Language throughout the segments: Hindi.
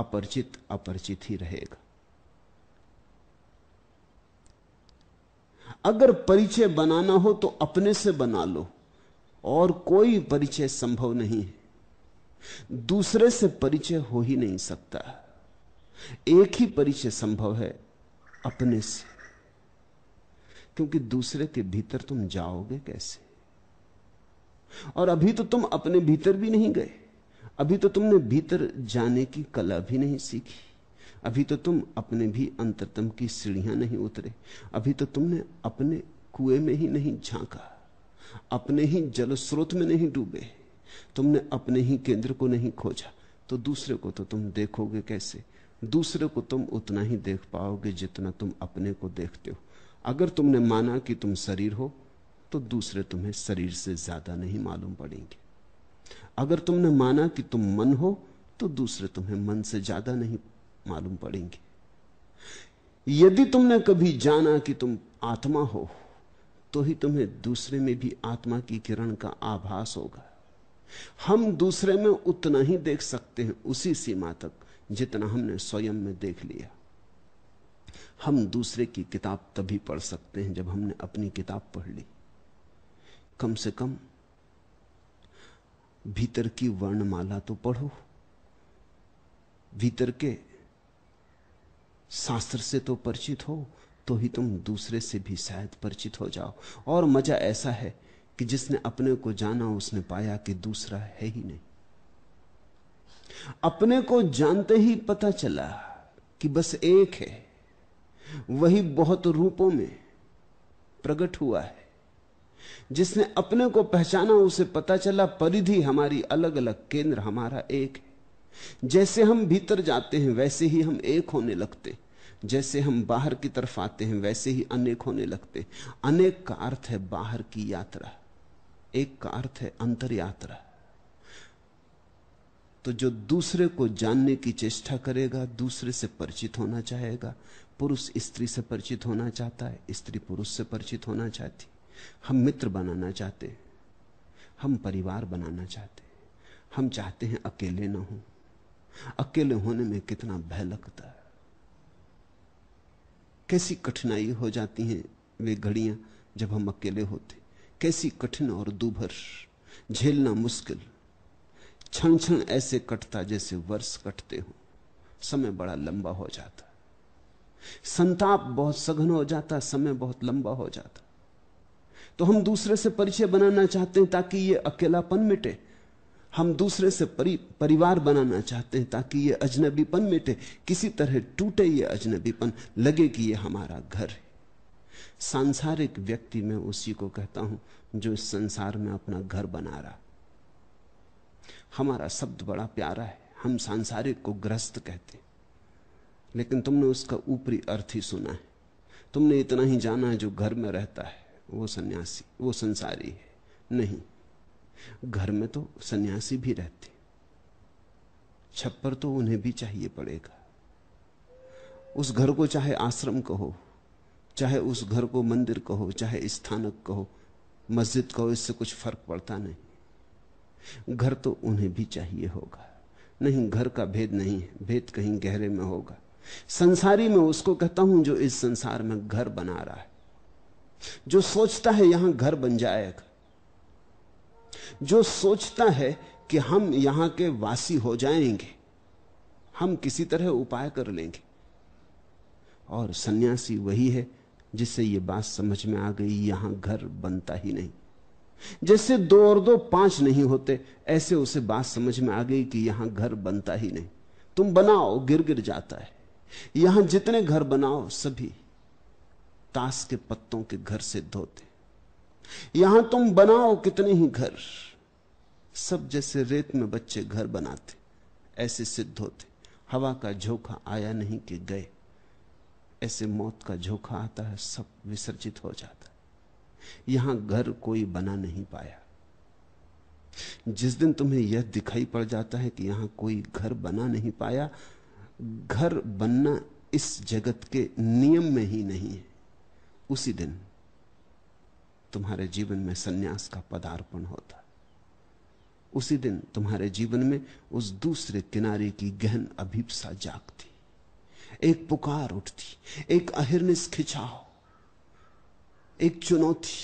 अपरिचित अपरिचित ही रहेगा अगर परिचय बनाना हो तो अपने से बना लो और कोई परिचय संभव नहीं है दूसरे से परिचय हो ही नहीं सकता एक ही परिचय संभव है अपने से क्योंकि दूसरे के भीतर तुम जाओगे कैसे और अभी तो तुम अपने भीतर भी नहीं गए अभी तो तुमने भीतर जाने की कला भी नहीं सीखी अभी तो तुम अपने भी अंतरतम की सीढ़ियां नहीं उतरे अभी तो तुमने अपने कुएं में ही नहीं झांका अपने ही जल स्रोत में नहीं डूबे तुमने अपने ही केंद्र को नहीं खोजा तो दूसरे को तो तुम देखोगे कैसे दूसरे को तुम उतना ही देख पाओगे जितना तुम अपने को देखते हो अगर तुमने माना कि तुम शरीर हो तो दूसरे तुम्हें शरीर से ज्यादा नहीं मालूम पड़ेंगे अगर तुमने माना कि तुम मन हो तो दूसरे तुम्हें मन से ज्यादा नहीं मालूम पड़ेंगे यदि तुमने कभी जाना कि तुम आत्मा हो तो ही तुम्हें दूसरे में भी आत्मा की किरण का आभास होगा हम दूसरे में उतना ही देख सकते हैं उसी सीमा तक जितना हमने स्वयं में देख लिया हम दूसरे की किताब तभी पढ़ सकते हैं जब हमने अपनी किताब पढ़ ली कम से कम भीतर की वर्णमाला तो पढ़ो भीतर के शास्त्र से तो परिचित हो तो ही तुम दूसरे से भी शायद परिचित हो जाओ और मजा ऐसा है कि जिसने अपने को जाना उसने पाया कि दूसरा है ही नहीं अपने को जानते ही पता चला कि बस एक है वही बहुत रूपों में प्रकट हुआ है जिसने अपने को पहचाना उसे पता चला परिधि हमारी अलग अलग केंद्र हमारा एक है जैसे हम भीतर जाते हैं वैसे ही हम एक होने लगते जैसे हम बाहर की तरफ आते हैं वैसे ही अनेक होने लगते अनेक का अर्थ है बाहर की यात्रा एक का अर्थ है अंतर यात्रा तो जो दूसरे को जानने की चेष्टा करेगा दूसरे से परिचित होना चाहेगा पुरुष स्त्री से परिचित होना चाहता है स्त्री पुरुष से परिचित होना चाहती हम मित्र बनाना चाहते हैं हम परिवार बनाना चाहते हैं हम चाहते हैं अकेले ना हो अकेले होने में कितना भय लगता है कैसी कठिनाई हो जाती हैं वे घड़ियां जब हम अकेले होते कैसी कठिन और दुभर झेलना मुश्किल क्षण क्षण ऐसे कटता जैसे वर्ष कटते हो समय बड़ा लंबा हो जाता संताप बहुत सघन हो जाता समय बहुत लंबा हो जाता तो हम दूसरे से परिचय बनाना चाहते हैं ताकि ये अकेलापन मिटे हम दूसरे से परि, परिवार बनाना चाहते हैं ताकि ये अजनबीपन मिटे किसी तरह टूटे ये अजनबीपन लगे कि ये हमारा घर है सांसारिक व्यक्ति में उसी को कहता हूं जो इस संसार में अपना घर बना रहा हमारा शब्द बड़ा प्यारा है हम सांसारिक को ग्रस्त कहते हैं लेकिन तुमने उसका ऊपरी अर्थ ही सुना है तुमने इतना ही जाना है जो घर में रहता है वो सन्यासी वो संसारी है नहीं घर में तो सन्यासी भी रहते छप्पर तो उन्हें भी चाहिए पड़ेगा उस घर को चाहे आश्रम कहो चाहे उस घर को मंदिर कहो चाहे स्थानक कहो मस्जिद कहो इससे कुछ फर्क पड़ता नहीं घर तो उन्हें भी चाहिए होगा नहीं घर का भेद नहीं है भेद कहीं गहरे में होगा संसारी में उसको कहता हूं जो इस संसार में घर बना रहा है जो सोचता है यहां घर बन जाएगा जो सोचता है कि हम यहां के वासी हो जाएंगे हम किसी तरह उपाय कर लेंगे और सन्यासी वही है जिससे ये बात समझ में आ गई यहां घर बनता ही नहीं जैसे दो और दो पांच नहीं होते ऐसे उसे बात समझ में आ गई कि यहां घर बनता ही नहीं तुम बनाओ गिर गिर जाता है यहां जितने घर बनाओ सभी ताश के पत्तों के घर सिद्ध होते यहां तुम बनाओ कितने ही घर सब जैसे रेत में बच्चे घर बनाते ऐसे सिद्ध होते हवा का झोंका आया नहीं कि गए ऐसे मौत का झोंका आता है सब विसर्जित हो जाता यहां घर कोई बना नहीं पाया जिस दिन तुम्हें यह दिखाई पड़ जाता है कि यहां कोई घर बना नहीं पाया घर बनना इस जगत के नियम में ही नहीं है उसी दिन तुम्हारे जीवन में सन्यास का पदार्पण होता उसी दिन तुम्हारे जीवन में उस दूसरे किनारे की गहन अभीपसा जागती एक पुकार उठती एक अहिर्निस खिंचाओ एक चुनौती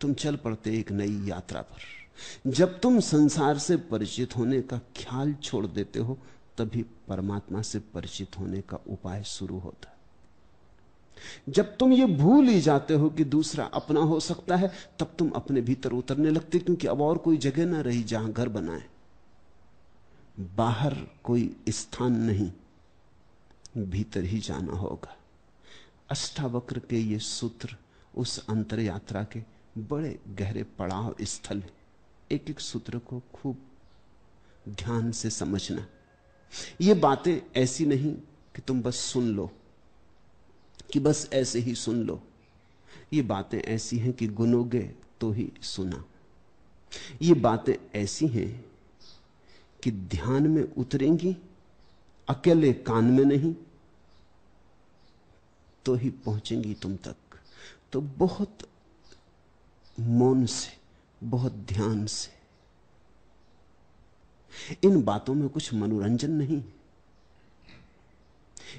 तुम चल पड़ते एक नई यात्रा पर जब तुम संसार से परिचित होने का ख्याल छोड़ देते हो तभी परमात्मा से परिचित होने का उपाय शुरू होता जब तुम ये भूल ही जाते हो कि दूसरा अपना हो सकता है तब तुम अपने भीतर उतरने लगते क्योंकि अब और कोई जगह ना रही जहां घर बनाए बाहर कोई स्थान नहीं भीतर ही जाना होगा अष्टावक्र के ये सूत्र उस अंतर यात्रा के बड़े गहरे पड़ाव स्थल एक एक सूत्र को खूब ध्यान से समझना ये बातें ऐसी नहीं कि तुम बस सुन लो कि बस ऐसे ही सुन लो ये बातें ऐसी हैं कि गुनोगे तो ही सुना ये बातें ऐसी हैं कि ध्यान में उतरेंगी अकेले कान में नहीं तो ही पहुंचेंगी तुम तक तो बहुत मौन से बहुत ध्यान से इन बातों में कुछ मनोरंजन नहीं है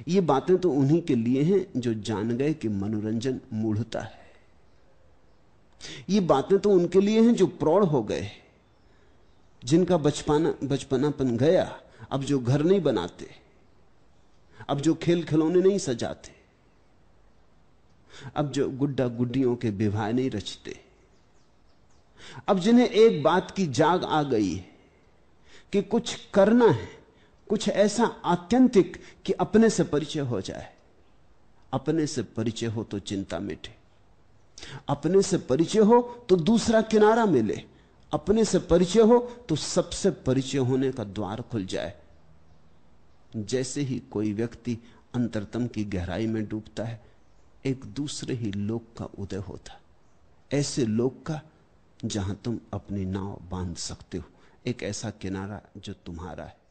ये बातें तो उन्हीं के लिए हैं जो जान गए कि मनोरंजन मूढ़ता है ये बातें तो उनके लिए हैं जो प्रौढ़ हो गए जिनका बचपाना बचपनापन गया अब जो घर नहीं बनाते अब जो खेल खिलौने नहीं सजाते अब जो गुड्डा गुड्डियों के विवाह नहीं रचते अब जिन्हें एक बात की जाग आ गई है कि कुछ करना है कुछ ऐसा आत्यंतिक कि अपने से परिचय हो जाए अपने से परिचय हो तो चिंता मिटे अपने से परिचय हो तो दूसरा किनारा मिले अपने से परिचय हो तो सबसे परिचय होने का द्वार खुल जाए जैसे ही कोई व्यक्ति अंतरतम की गहराई में डूबता है एक दूसरे ही लोक का उदय होता ऐसे लोक का जहां तुम अपनी नाव बांध सकते हो एक ऐसा किनारा जो तुम्हारा है